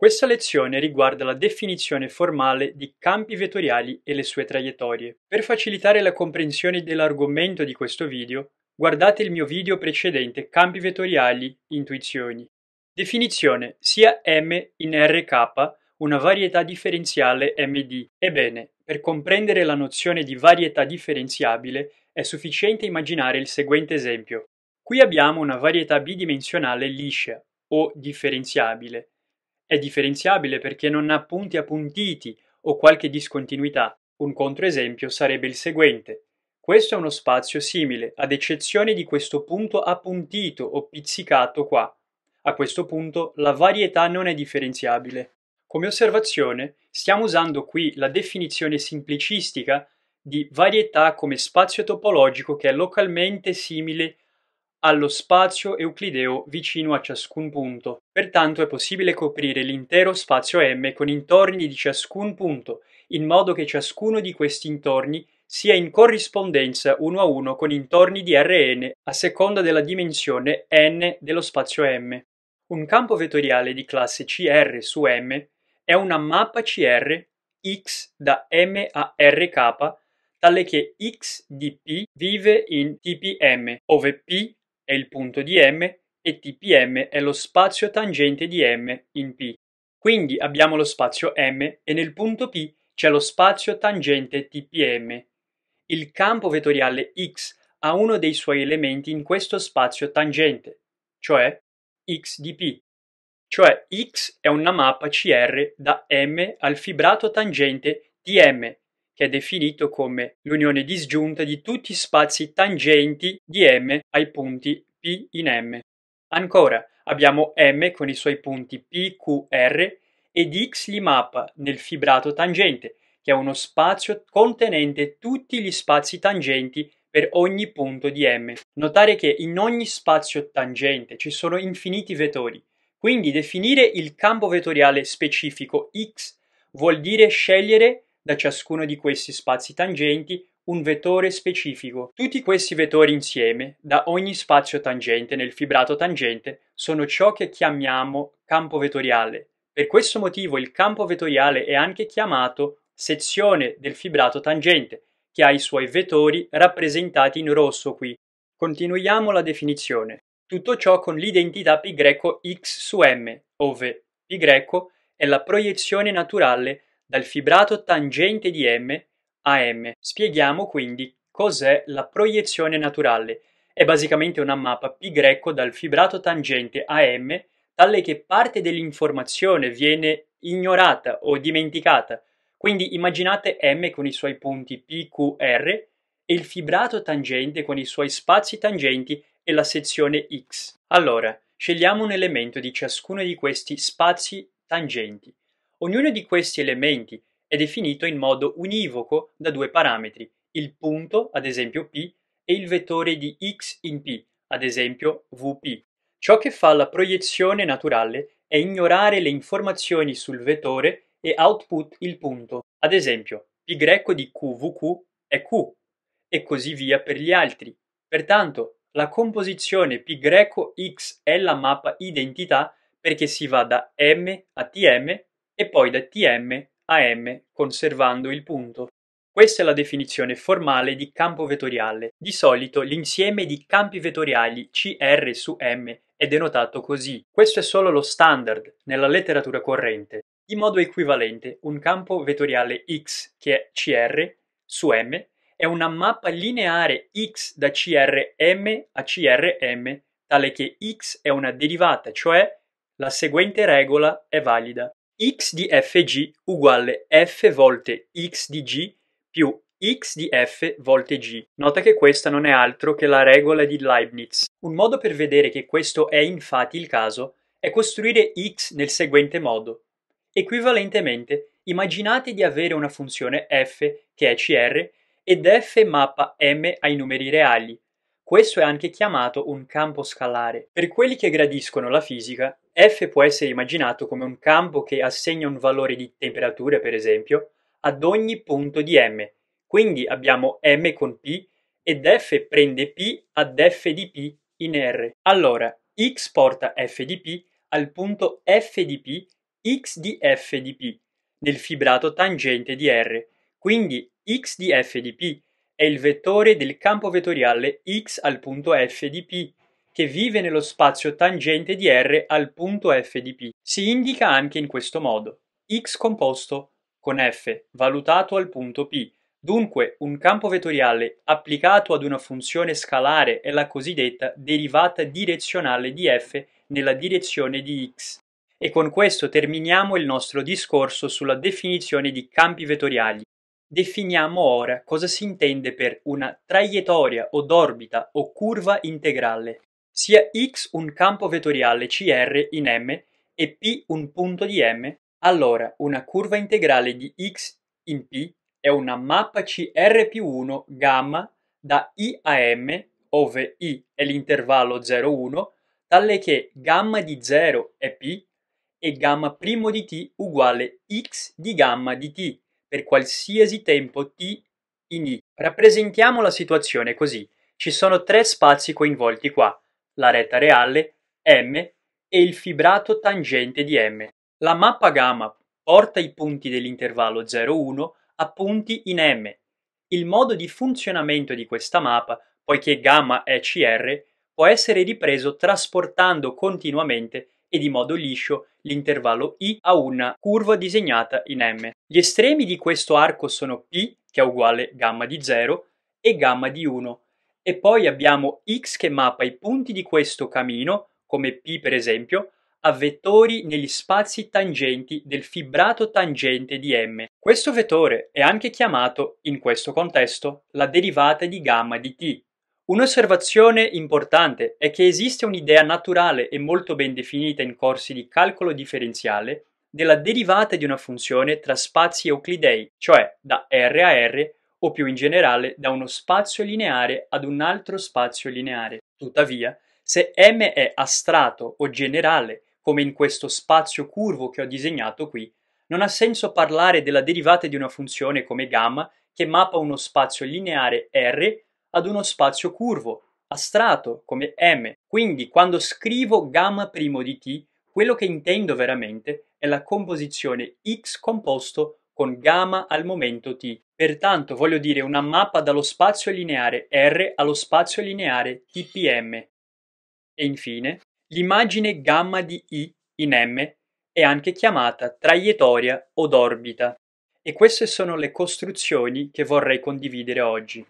Questa lezione riguarda la definizione formale di campi vettoriali e le sue traiettorie. Per facilitare la comprensione dell'argomento di questo video, guardate il mio video precedente Campi vettoriali, intuizioni. Definizione sia M in RK una varietà differenziale MD. Ebbene, per comprendere la nozione di varietà differenziabile è sufficiente immaginare il seguente esempio. Qui abbiamo una varietà bidimensionale liscia o differenziabile è differenziabile perché non ha punti appuntiti o qualche discontinuità. Un controesempio sarebbe il seguente. Questo è uno spazio simile, ad eccezione di questo punto appuntito o pizzicato qua. A questo punto la varietà non è differenziabile. Come osservazione, stiamo usando qui la definizione semplicistica di varietà come spazio topologico che è localmente simile allo spazio euclideo vicino a ciascun punto. Pertanto è possibile coprire l'intero spazio M con intorni di ciascun punto, in modo che ciascuno di questi intorni sia in corrispondenza uno a uno con intorni di Rn a seconda della dimensione n dello spazio M. Un campo vettoriale di classe CR su M è una mappa CR x da M a Rk tale che x di P vive in TPM, ove P è il punto di M e TPM è lo spazio tangente di M in P. Quindi abbiamo lo spazio M e nel punto P c'è lo spazio tangente TPM. Il campo vettoriale X ha uno dei suoi elementi in questo spazio tangente, cioè X di P. Cioè X è una mappa CR da M al fibrato tangente TM che è definito come l'unione disgiunta di tutti gli spazi tangenti di M ai punti P in M. Ancora, abbiamo M con i suoi punti P, Q, R ed X li mappa nel fibrato tangente, che è uno spazio contenente tutti gli spazi tangenti per ogni punto di M. Notare che in ogni spazio tangente ci sono infiniti vettori, quindi definire il campo vettoriale specifico X vuol dire scegliere da ciascuno di questi spazi tangenti un vettore specifico. Tutti questi vettori insieme, da ogni spazio tangente nel fibrato tangente, sono ciò che chiamiamo campo vettoriale. Per questo motivo il campo vettoriale è anche chiamato sezione del fibrato tangente, che ha i suoi vettori rappresentati in rosso qui. Continuiamo la definizione. Tutto ciò con l'identità π x su m, ove π è la proiezione naturale dal fibrato tangente di M a M. Spieghiamo quindi cos'è la proiezione naturale. È basicamente una mappa π dal fibrato tangente a M, tale che parte dell'informazione viene ignorata o dimenticata. Quindi immaginate M con i suoi punti P, Q, R e il fibrato tangente con i suoi spazi tangenti e la sezione X. Allora, scegliamo un elemento di ciascuno di questi spazi tangenti. Ognuno di questi elementi è definito in modo univoco da due parametri, il punto, ad esempio p, e il vettore di x in p, ad esempio vp. Ciò che fa la proiezione naturale è ignorare le informazioni sul vettore e output il punto, ad esempio π di qvq è q, e così via per gli altri. Pertanto, la composizione π x è la mappa identità perché si va da m a tm e poi da tm a m conservando il punto. Questa è la definizione formale di campo vettoriale. Di solito l'insieme di campi vettoriali CR su M è denotato così. Questo è solo lo standard nella letteratura corrente. In modo equivalente, un campo vettoriale X, che è CR, su M, è una mappa lineare X da CRM a CRM, tale che X è una derivata, cioè la seguente regola è valida x di fg uguale f volte x di g più x di f volte g. Nota che questa non è altro che la regola di Leibniz. Un modo per vedere che questo è infatti il caso è costruire x nel seguente modo. Equivalentemente, immaginate di avere una funzione f che è cr ed f mappa m ai numeri reali, questo è anche chiamato un campo scalare. Per quelli che gradiscono la fisica, F può essere immaginato come un campo che assegna un valore di temperatura, per esempio, ad ogni punto di M. Quindi abbiamo M con P ed F prende P ad F di P in R. Allora, x porta F di P al punto F di P x di F di P nel fibrato tangente di R. Quindi x di F di P è il vettore del campo vettoriale x al punto f di P che vive nello spazio tangente di R al punto f di P. Si indica anche in questo modo x composto con f valutato al punto P. Dunque un campo vettoriale applicato ad una funzione scalare è la cosiddetta derivata direzionale di f nella direzione di x. E con questo terminiamo il nostro discorso sulla definizione di campi vettoriali. Definiamo ora cosa si intende per una traiettoria od orbita o curva integrale. Sia x un campo vettoriale CR in M e P un punto di M, allora una curva integrale di x in P è una mappa CR più 1 gamma da I a M, ove I è l'intervallo 0,1, tale che gamma di 0 è P e gamma primo di t uguale x di gamma di t per qualsiasi tempo t in i. Rappresentiamo la situazione così. Ci sono tre spazi coinvolti qua, la retta reale, m e il fibrato tangente di m. La mappa gamma porta i punti dell'intervallo 0,1 a punti in m. Il modo di funzionamento di questa mappa, poiché gamma è CR, può essere ripreso trasportando continuamente e di modo liscio l'intervallo I a una curva disegnata in M. Gli estremi di questo arco sono P, che è uguale gamma di 0, e gamma di 1, e poi abbiamo X che mappa i punti di questo camino, come P per esempio, a vettori negli spazi tangenti del fibrato tangente di M. Questo vettore è anche chiamato, in questo contesto, la derivata di gamma di T, Un'osservazione importante è che esiste un'idea naturale e molto ben definita in corsi di calcolo differenziale della derivata di una funzione tra spazi euclidei, cioè da R a R o più in generale da uno spazio lineare ad un altro spazio lineare. Tuttavia, se M è astratto o generale, come in questo spazio curvo che ho disegnato qui, non ha senso parlare della derivata di una funzione come gamma che mappa uno spazio lineare R ad uno spazio curvo, astrato, come M. Quindi quando scrivo gamma primo di t, quello che intendo veramente è la composizione x composto con gamma al momento t. Pertanto voglio dire una mappa dallo spazio lineare R allo spazio lineare TPM. E infine, l'immagine gamma di I in M è anche chiamata traiettoria od orbita. E queste sono le costruzioni che vorrei condividere oggi.